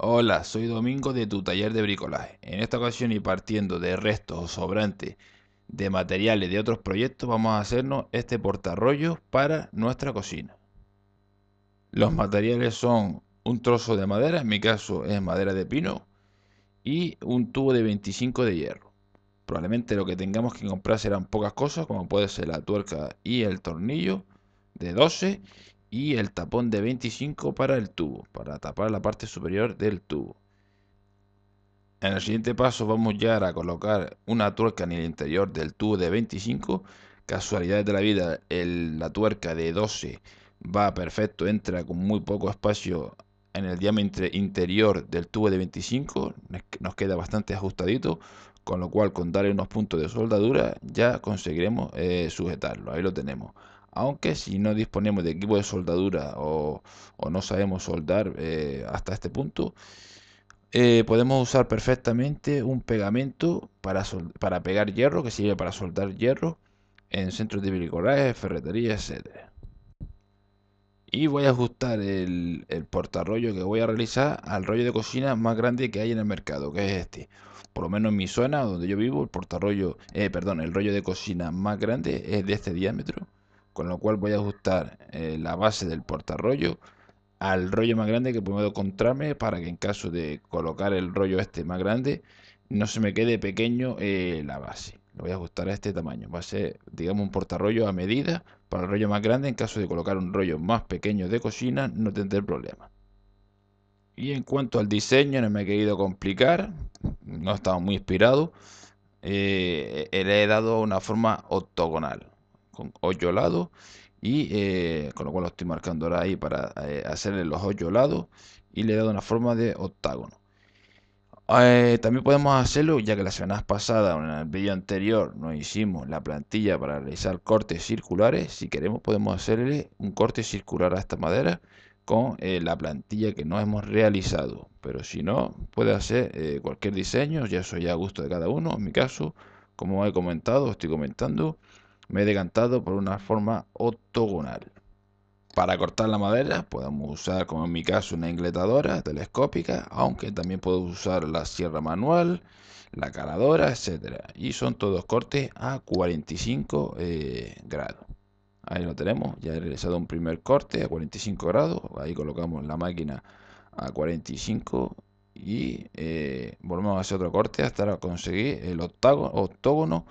Hola, soy Domingo de tu taller de bricolaje. En esta ocasión y partiendo de restos o sobrantes de materiales de otros proyectos vamos a hacernos este portarrollo para nuestra cocina. Los materiales son un trozo de madera, en mi caso es madera de pino, y un tubo de 25 de hierro. Probablemente lo que tengamos que comprar serán pocas cosas, como puede ser la tuerca y el tornillo de 12, y el tapón de 25 para el tubo, para tapar la parte superior del tubo. En el siguiente paso vamos ya a colocar una tuerca en el interior del tubo de 25. Casualidades de la vida, la tuerca de 12 va perfecto, entra con muy poco espacio en el diámetro interior del tubo de 25, nos queda bastante ajustadito, con lo cual con darle unos puntos de soldadura ya conseguiremos eh, sujetarlo, ahí lo tenemos. Aunque si no disponemos de equipo de soldadura o, no sabemos soldar eh, hasta este punto, eh, podemos usar perfectamente un pegamento para, para pegar hierro, que sirve para soldar hierro en centros de bricolaje, ferretería, etc. Y voy a ajustar el, el portarrollo que voy a realizar al rollo de cocina más grande que hay en el mercado, que es este por lo menos en mi zona donde yo vivo, el portarrollo, eh, perdón, el rollo de cocina más grande es de este diámetro, con lo cual voy a ajustar eh, la base del portarrollo al rollo más grande que puedo encontrarme para que en caso de colocar el rollo este más grande no se me quede pequeño eh, la base. Lo voy a ajustar a este tamaño. Va a ser, digamos, un portarrollo a medida para el rollo más grande. En caso de colocar un rollo más pequeño de cocina, no tendré problema. Y en cuanto al diseño, no me he querido complicar no estaba muy inspirado, eh, le he dado una forma octogonal, con hoyo lados y eh, con lo cual lo estoy marcando ahora ahí para eh, hacerle los ocho lados y le he dado una forma de octágono. también podemos hacerlo, ya que la semana pasada, en el vídeo anterior, nos hicimos la plantilla para realizar cortes circulares. Si queremos, podemos hacerle un corte circular a esta madera con eh, la plantilla que no hemos realizado. Pero si no, puede hacer eh, cualquier diseño, ya eso ya a gusto de cada uno. En mi caso, como he comentado, estoy comentando, me he decantado por una forma octogonal. Para cortar la madera podemos usar, como en mi caso, una ingletadora telescópica, aunque también puedo usar la sierra manual, la caladora, etc. Y son todos cortes a 45 eh, grados. Ahí lo tenemos, ya he realizado un primer corte a 45 grados, ahí colocamos la máquina a 45 y eh, volvemos a hacer otro corte hasta conseguir el octágono octógono,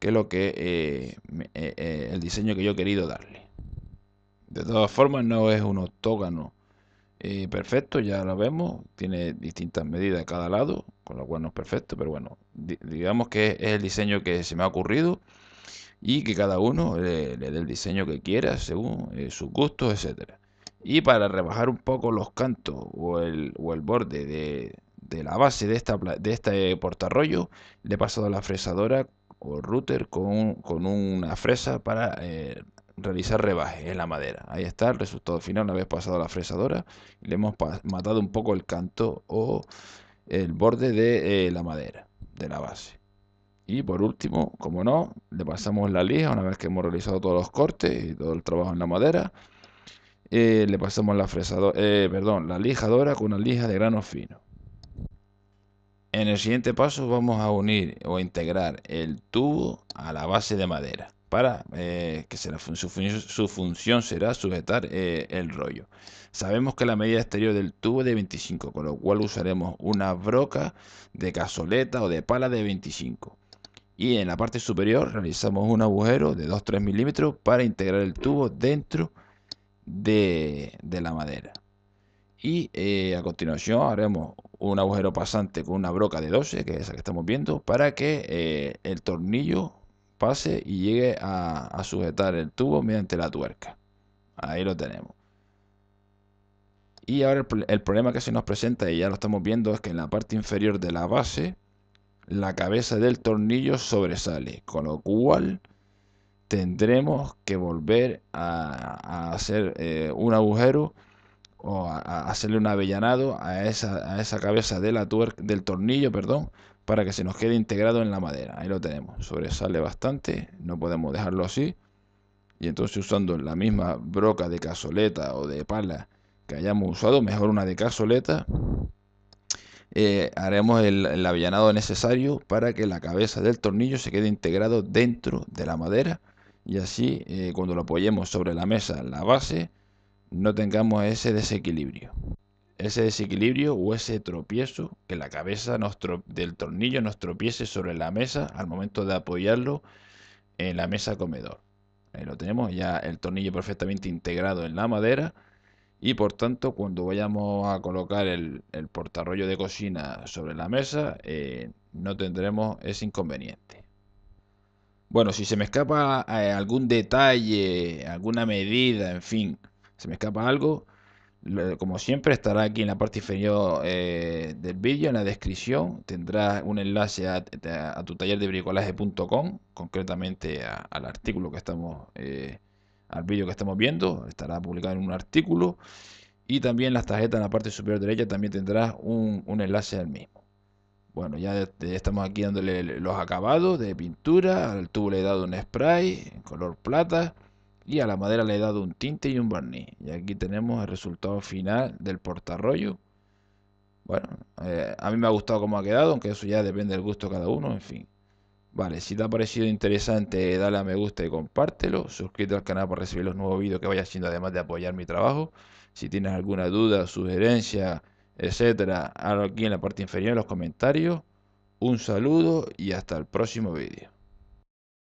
que es lo que eh, eh, el diseño que yo he querido darle. De todas formas no es un octógono perfecto, ya lo vemos, tiene distintas medidas a cada lado, con lo cual no es perfecto, pero bueno, digamos que es el diseño que se me ha ocurrido y que cada uno le, dé el diseño que quiera según eh, sus gustos, etcétera. Y para rebajar un poco los cantos o el, borde de, la base de, esta, de este portarrollo, le he pasado a la fresadora o router con, una fresa para eh, realizar rebaje en la madera. Ahí está el resultado final una vez pasado la fresadora. Le hemos matado un poco el canto o el borde de eh, la madera, de la base. Y por último, como no, le pasamos la lija una vez que hemos realizado todos los cortes y todo el trabajo en la madera. Eh, le pasamos la fresadora, eh, perdón, la lijadora con una lija de grano fino. En el siguiente paso vamos a unir o integrar el tubo a la base de madera para eh, que su, función será sujetar el rollo. Sabemos que la medida exterior del tubo es de 25, con lo cual usaremos una broca de cazoleta o de pala de 25 y en la parte superior realizamos un agujero de 2-3 milímetros para integrar el tubo dentro de, de la madera. Y eh, a continuación haremos un agujero pasante con una broca de 12, que es la que estamos viendo, para que eh, el tornillo pase y llegue a, sujetar el tubo mediante la tuerca. Ahí lo tenemos. Y ahora el, problema que se nos presenta, y ya lo estamos viendo, es que en la parte inferior de la base la cabeza del tornillo sobresale, con lo cual tendremos que volver a, hacer eh, un agujero o a, hacerle un avellanado a esa, cabeza del tornillo perdón, para que se nos quede integrado en la madera. Ahí lo tenemos, sobresale bastante, no podemos dejarlo así. Y entonces usando la misma broca de cazoleta o de pala que hayamos usado, mejor una de cazoleta, eh, haremos el, avellanado necesario para que la cabeza del tornillo se quede integrado dentro de la madera y así eh, cuando lo apoyemos sobre la mesa, la base, no tengamos ese desequilibrio. Ese desequilibrio o ese tropiezo, que la cabeza del tornillo nos tropiece sobre la mesa al momento de apoyarlo en la mesa comedor. Ahí lo tenemos ya el tornillo perfectamente integrado en la madera y por tanto cuando vayamos a colocar el, portarrollo de cocina sobre la mesa eh, no tendremos ese inconveniente. Bueno, si se me escapa eh, algún detalle, alguna medida, en fin, se me escapa algo, como siempre estará aquí en la parte inferior eh, del vídeo, en la descripción, tendrás un enlace a, tu taller de bricolaje.com, concretamente al artículo que estamos al vídeo que estamos viendo, estará publicado en un artículo y también las tarjetas en la parte superior derecha también tendrás un, enlace al mismo. Bueno, ya estamos aquí dándole los acabados de pintura, al tubo le he dado un spray en color plata y a la madera le he dado un tinte y un barniz. Y aquí tenemos el resultado final del portarrollo. Bueno, eh, a mí me ha gustado cómo ha quedado, aunque eso ya depende del gusto de cada uno, en fin. Vale, si te ha parecido interesante, dale a me gusta y compártelo. Suscríbete al canal para recibir los nuevos vídeos que vaya haciendo, además de apoyar mi trabajo. Si tienes alguna duda, sugerencia, etcétera, hazlo aquí en la parte inferior en los comentarios. Un saludo y hasta el próximo vídeo.